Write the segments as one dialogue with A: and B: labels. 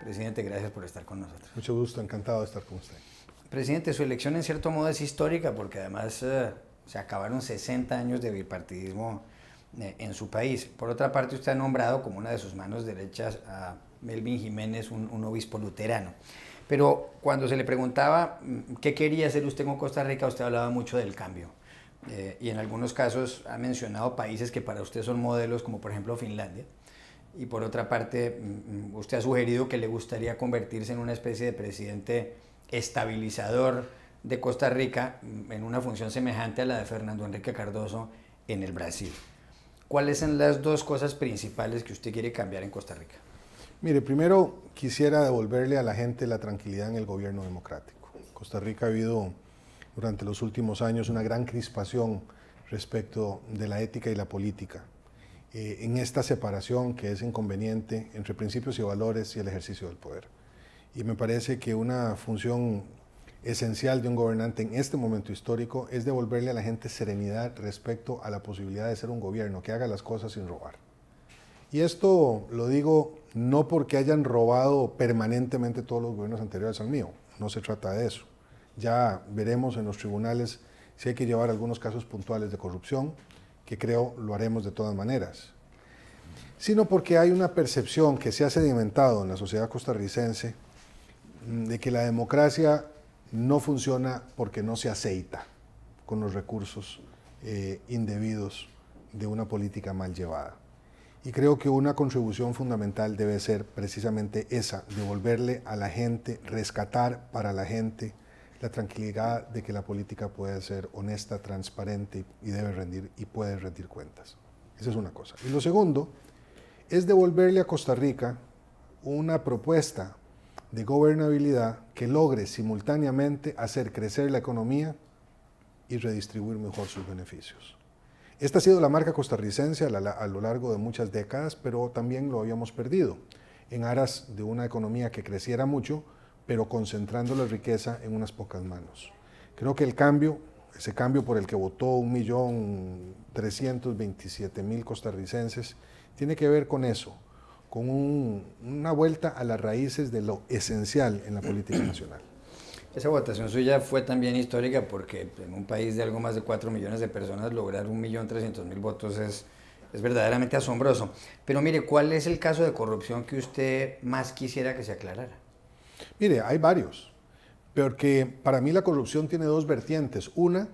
A: Presidente, gracias por estar con nosotros. Mucho gusto, encantado de estar con usted. Presidente, su elección en cierto modo es histórica porque además eh, se acabaron 60 años de bipartidismo eh, en su país. Por otra parte, usted ha nombrado como una de sus manos derechas a Melvin Jiménez, un, obispo luterano. Pero cuando se le preguntaba mm, qué quería hacer usted con Costa Rica, usted hablaba mucho del cambio. Eh, y en algunos casos ha mencionado países que para usted son modelos, como por ejemplo Finlandia y por otra parte mm, mm, usted ha sugerido que le gustaría convertirse en una especie de presidente estabilizador de Costa Rica mm, en una función semejante a la de Fernando Enrique Cardoso en el Brasil. ¿Cuáles son las dos cosas principales que usted quiere cambiar en Costa Rica?
B: Mire, primero quisiera devolverle a la gente la tranquilidad en el gobierno democrático. Costa Rica ha habido durante los últimos años una gran crispación respecto de la ética y la política. Eh, en esta separación que es inconveniente entre principios y valores y el ejercicio del poder. Y me parece que una función esencial de un gobernante en este momento histórico es devolverle a la gente serenidad respecto a la posibilidad de ser un gobierno que haga las cosas sin robar. Y esto lo digo no porque hayan robado permanentemente todos los gobiernos anteriores al mío, no se trata de eso. Ya veremos en los tribunales si hay que llevar algunos casos puntuales de corrupción, que creo lo haremos de todas maneras, sino porque hay una percepción que se ha sedimentado en la sociedad costarricense mm, de que la democracia no funciona porque no se aceita con los recursos eh, indebidos de una política mal llevada. Y creo que una contribución fundamental debe ser precisamente esa, devolverle a la gente, rescatar para la gente la tranquilidad de que la política puede ser honesta, transparente y debe rendir y puede rendir cuentas. Esa es una cosa. Y lo segundo es devolverle a Costa Rica una propuesta de gobernabilidad que logre simultáneamente hacer crecer la economía y redistribuir mejor sus beneficios. Esta ha sido la marca costarricense a, lo largo de muchas décadas, pero también lo habíamos perdido en aras de una economía que creciera mucho, pero concentrando la riqueza en unas pocas manos. Creo que el cambio, ese cambio por el que votó 1.327.000 costarricenses, tiene que ver con eso, con una vuelta a las raíces de lo esencial en la política
A: nacional. Esa votación suya fue también histórica porque en un país de algo más de 4 millones de personas lograr 1.300.000 votos es, es verdaderamente asombroso. Pero mire, ¿cuál es el caso de corrupción que usted más quisiera que se aclarara?
B: Mire, hay varios, porque para mí la corrupción tiene dos vertientes. Una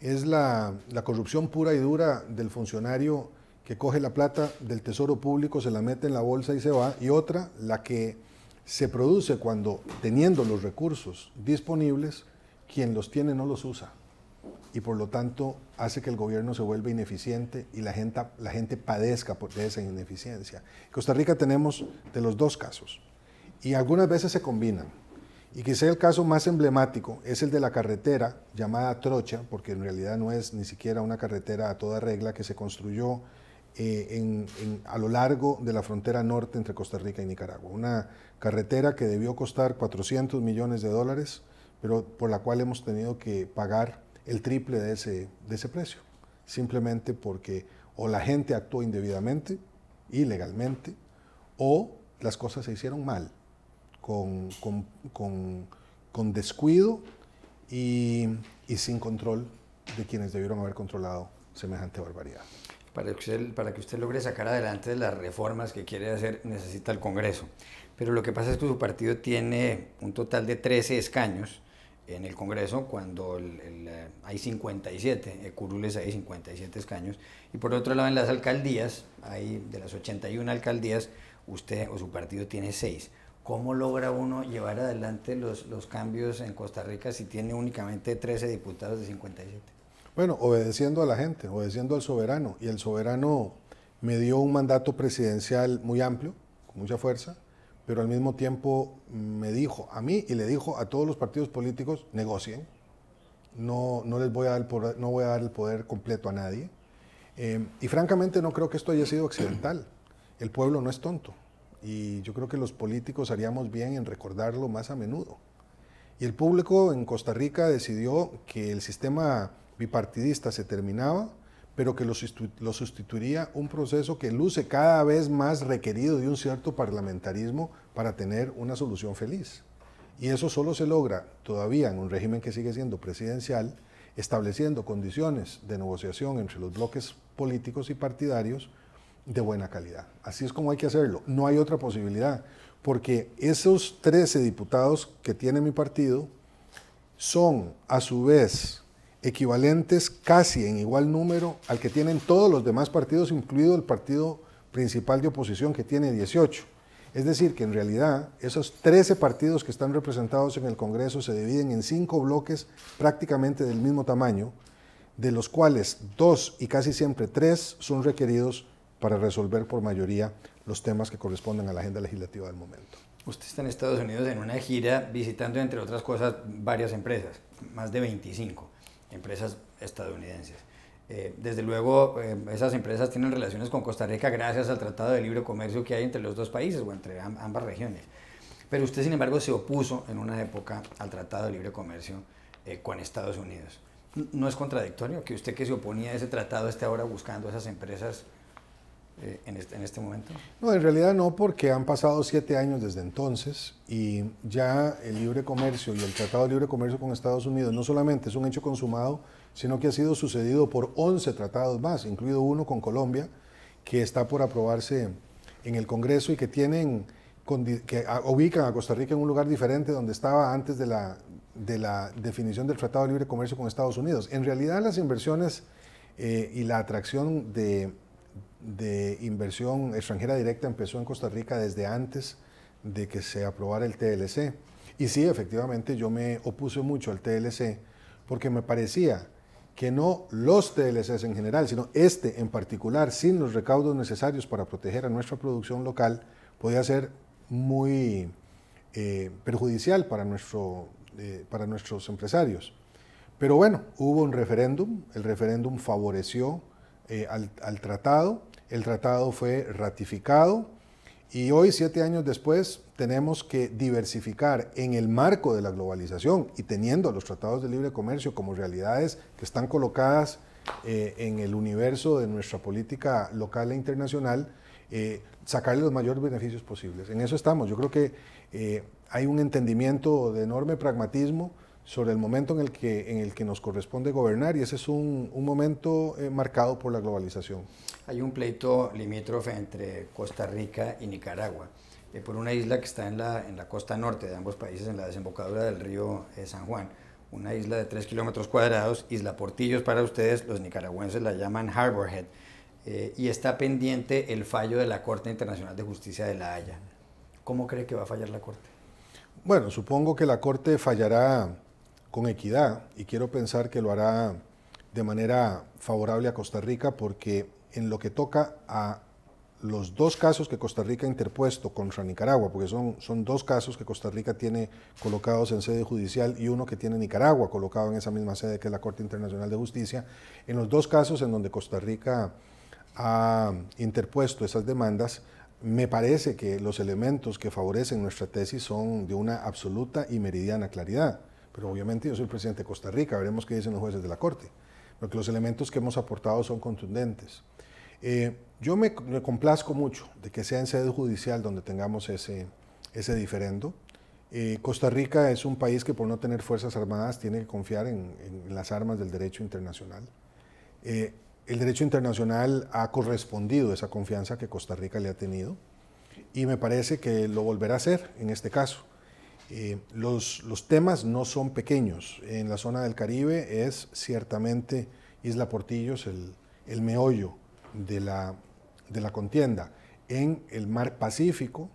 B: es la, corrupción pura y dura del funcionario que coge la plata del Tesoro Público, se la mete en la bolsa y se va, y otra, la que se produce cuando, teniendo los recursos disponibles, quien los tiene no los usa. Y por lo tanto hace que el gobierno se vuelva ineficiente y la gente, la gente padezca por esa ineficiencia. En Costa Rica tenemos de los dos casos y algunas veces se combinan. Y quizá el caso más emblemático es el de la carretera llamada Trocha, porque en realidad no es ni siquiera una carretera a toda regla que se construyó eh, a lo largo de la frontera norte entre Costa Rica y Nicaragua. Una carretera que debió costar 400 millones de dólares, pero por la cual hemos tenido que pagar el triple de ese, de ese precio, simplemente porque o la gente actuó indebidamente, ilegalmente, o las cosas se hicieron mal con, con, con, descuido y, y, sin control de quienes debieron haber controlado semejante barbaridad.
A: Para que, usted, para que usted logre sacar adelante las reformas que quiere hacer, necesita el Congreso. Pero lo que pasa es que su partido tiene un total de 13 escaños en el Congreso cuando eh, hay 57, curules hay 57 escaños, y por otro lado en las alcaldías, hay de las 81 alcaldías, usted o su partido tiene 6. ¿Cómo logra uno llevar adelante los, cambios en Costa Rica si tiene únicamente 13 diputados de 57? Bueno,
B: obedeciendo a la gente, obedeciendo al soberano. Y el soberano me dio un mandato presidencial muy amplio, con mucha fuerza, pero al mismo tiempo me dijo a mí y le dijo a todos los partidos políticos, negocien, no, no les voy a, dar poder, no voy a dar el poder completo a nadie. Eh, y francamente no creo que esto haya sido accidental. El pueblo no es tonto y yo creo que los políticos haríamos bien en recordarlo más a menudo. Y el público en Costa Rica decidió que el sistema bipartidista se terminaba, pero que lo, sustituiría un proceso que luce cada vez más requerido de un cierto parlamentarismo para tener una solución feliz. Y eso solo se logra todavía en un régimen que sigue siendo presidencial, estableciendo condiciones de negociación entre los bloques políticos y partidarios de buena calidad. Así es como hay que hacerlo. No hay otra posibilidad, porque esos 13 diputados que tiene mi partido son a su vez equivalentes casi en igual número al que tienen todos los demás partidos, incluido el partido principal de oposición que tiene 18. Es decir, que en realidad esos 13 partidos que están representados en el Congreso se dividen en cinco bloques prácticamente del mismo tamaño, de los cuales dos y casi siempre tres son requeridos para resolver por mayoría los temas que corresponden a la agenda legislativa del momento.
A: Usted está en Estados Unidos en una gira visitando, entre otras cosas, varias empresas, más de 25 empresas estadounidenses. Eh, desde luego, eh, esas empresas tienen relaciones con Costa Rica gracias al Tratado de Libre Comercio que hay entre los dos países o entre ambas regiones. Pero usted, sin embargo, se opuso en una época al Tratado de Libre Comercio eh, con Estados Unidos. ¿No es contradictorio que usted que se oponía a ese tratado esté ahora buscando esas empresas eh, este, en, este, momento?
B: No, en realidad no, porque han pasado siete años desde entonces y ya el libre comercio y el Tratado de Libre Comercio con Estados Unidos no solamente es un hecho consumado, sino que ha sido sucedido por 11 tratados más, incluido uno con Colombia, que está por aprobarse en el Congreso y que tienen que ubican a Costa Rica en un lugar diferente donde estaba antes de la, de definición del Tratado de Libre Comercio con Estados Unidos. En realidad las inversiones eh, y la atracción de de inversión extranjera directa empezó en Costa Rica desde antes de que se aprobara el TLC. Y sí, efectivamente, yo me opuse mucho al TLC porque me parecía que no los TLCs en general, sino este en particular, sin los recaudos necesarios para proteger a nuestra producción local, podía ser muy eh, perjudicial para, nuestro, eh, para nuestros empresarios. Pero bueno, hubo un referéndum, el referéndum favoreció eh, al, tratado. El tratado fue ratificado y hoy, siete años después, tenemos que diversificar en el marco de la globalización y teniendo los tratados de libre comercio como realidades que están colocadas eh, en el universo de nuestra política local e internacional, eh, sacarle los mayores beneficios posibles. En eso estamos. Yo creo que hay un entendimiento de enorme pragmatismo sobre el momento en el que, en el que nos corresponde gobernar y ese es un, momento eh, marcado por la globalización.
A: Hay un pleito limítrofe entre Costa Rica y Nicaragua eh, por una isla que está en la, en la costa norte de ambos países, en la desembocadura del río eh, San Juan. Una isla de 3 kilómetros cuadrados, Isla Portillos para ustedes, los nicaragüenses la llaman Harborhead, y está pendiente el fallo de la Corte Internacional de Justicia de La Haya. ¿Cómo cree que va a fallar la Corte?
B: Bueno, supongo que la Corte fallará con equidad y quiero pensar que lo hará de manera favorable a Costa Rica porque en lo que toca a los dos casos que Costa Rica ha interpuesto contra Nicaragua, porque son, son dos casos que Costa Rica tiene colocados en sede judicial y uno que tiene Nicaragua colocado en esa misma sede que es la Corte Internacional de Justicia, en los dos casos en donde Costa Rica ha interpuesto esas demandas, me parece que los elementos que favorecen nuestra tesis son de una absoluta y meridiana claridad pero obviamente yo soy presidente de Costa Rica, veremos qué dicen los jueces de la Corte, porque los elementos que hemos aportado son contundentes. Eh, yo me, complazco mucho de que sea en sede judicial donde tengamos ese, ese diferendo. Eh, Costa Rica es un país que por no tener fuerzas armadas tiene que confiar en, las armas del derecho internacional. Eh, el derecho internacional ha correspondido esa confianza que Costa Rica le ha tenido y me parece que lo volverá a hacer en este caso. Eh, los, los, temas no son pequeños. En la zona del Caribe es ciertamente Isla Portillos el, meollo de la, de la contienda. En el mar Pacífico,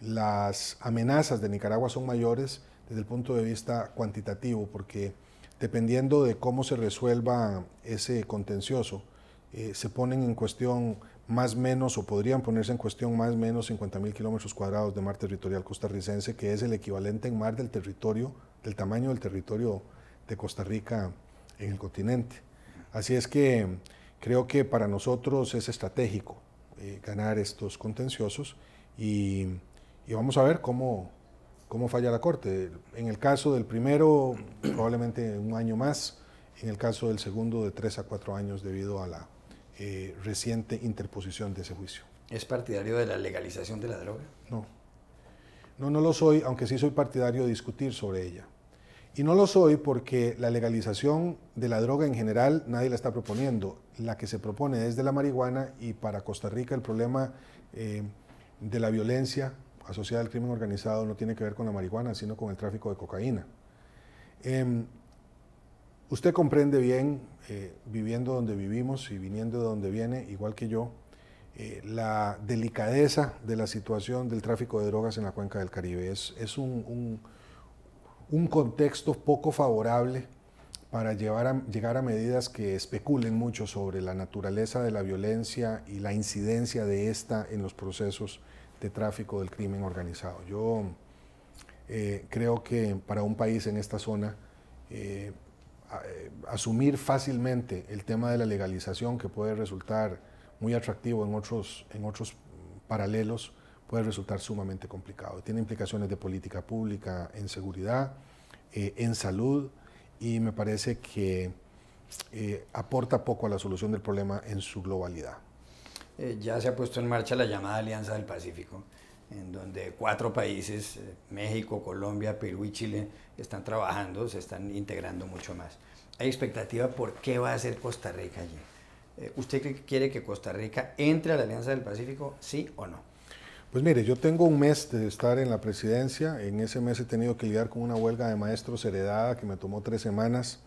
B: las amenazas de Nicaragua son mayores desde el punto de vista cuantitativo, porque dependiendo de cómo se resuelva ese contencioso, eh, se ponen en cuestión más menos o podrían ponerse en cuestión más menos 50.000 kilómetros cuadrados de mar territorial costarricense, que es el equivalente en mar del territorio, del tamaño del territorio de Costa Rica en el continente. Así es que creo que para nosotros es estratégico eh, ganar estos contenciosos y, y, vamos a ver cómo, cómo falla la Corte. En el caso del primero, probablemente un año más, en el caso del segundo de tres a cuatro años debido a la eh, reciente interposición de ese juicio.
A: ¿Es partidario de la legalización de la droga?
B: No. No, no lo soy, aunque sí soy partidario de discutir sobre ella. Y no lo soy porque la legalización de la droga en general nadie la está proponiendo. La que se propone es de la marihuana y para Costa Rica el problema eh, de la violencia asociada al crimen organizado no tiene que ver con la marihuana, sino con el tráfico de cocaína. Em, Usted comprende bien, eh, viviendo donde vivimos y viniendo de donde viene, igual que yo, eh, la delicadeza de la situación del tráfico de drogas en la cuenca del Caribe. Es, un, contexto poco favorable para llevar llegar a medidas que especulen mucho sobre la naturaleza de la violencia y la incidencia de esta en los procesos de tráfico del crimen organizado. Yo eh, creo que para un país en esta zona, eh, asumir fácilmente el tema de la legalización que puede resultar muy atractivo en otros, en otros paralelos puede resultar sumamente complicado. Tiene implicaciones de política pública en seguridad, eh, en salud y me parece que eh, aporta poco a la solución del problema en su globalidad.
A: ya se ha puesto en marcha la llamada Alianza del Pacífico en donde cuatro países, eh, México, Colombia, Perú y Chile, están trabajando, se están integrando mucho más. Hay expectativa por qué va a ser Costa Rica allí. Eh, ¿Usted quiere que Costa Rica entre a la Alianza del Pacífico, sí o no?
B: Pues mire, yo tengo un mes de estar en la presidencia. En ese mes he tenido que lidiar con una huelga de maestros heredada que me tomó tres semanas.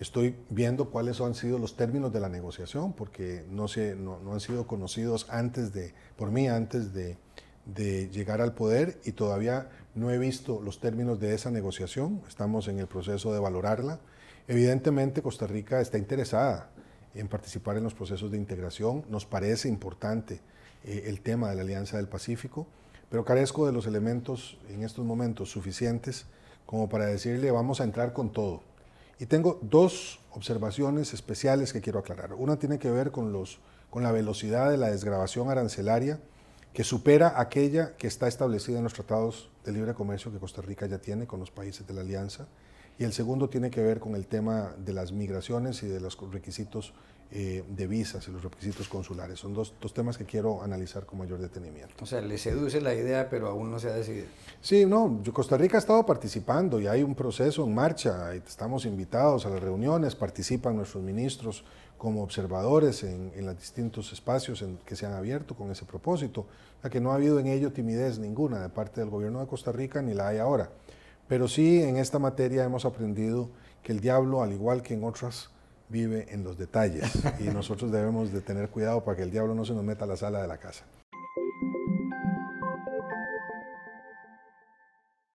B: Estoy viendo cuáles han sido los términos de la negociación porque no, se, no han sido conocidos antes de, por mí antes de, de llegar al poder y todavía no he visto los términos de esa negociación, estamos en el proceso de valorarla. Evidentemente Costa Rica está interesada en participar en los procesos de integración, nos parece importante eh, el tema de la Alianza del Pacífico, pero carezco de los elementos en estos momentos suficientes como para decirle vamos a entrar con todo. Y tengo dos observaciones especiales que quiero aclarar. Una tiene que ver con, los, con la velocidad de la desgrabación arancelaria que supera aquella que está establecida en los tratados de libre comercio que Costa Rica ya tiene con los países de la alianza. Y el segundo tiene que ver con el tema de las migraciones y de los requisitos eh, de visas y los requisitos consulares. Son dos, temas que quiero analizar con mayor detenimiento. O
A: sea, le seduce la idea, pero aún no se ha decidido.
B: Sí, no, Costa Rica ha estado participando y hay un proceso en marcha. Estamos invitados a las reuniones, participan nuestros ministros como observadores en, los distintos espacios en que se han abierto con ese propósito, a que no ha habido en ello timidez ninguna de parte del gobierno de Costa Rica ni la hay ahora. Pero sí, en esta materia hemos aprendido que el diablo, al igual que en otras vive en los detalles y nosotros debemos de tener cuidado para que el diablo no se nos meta a la sala de la casa.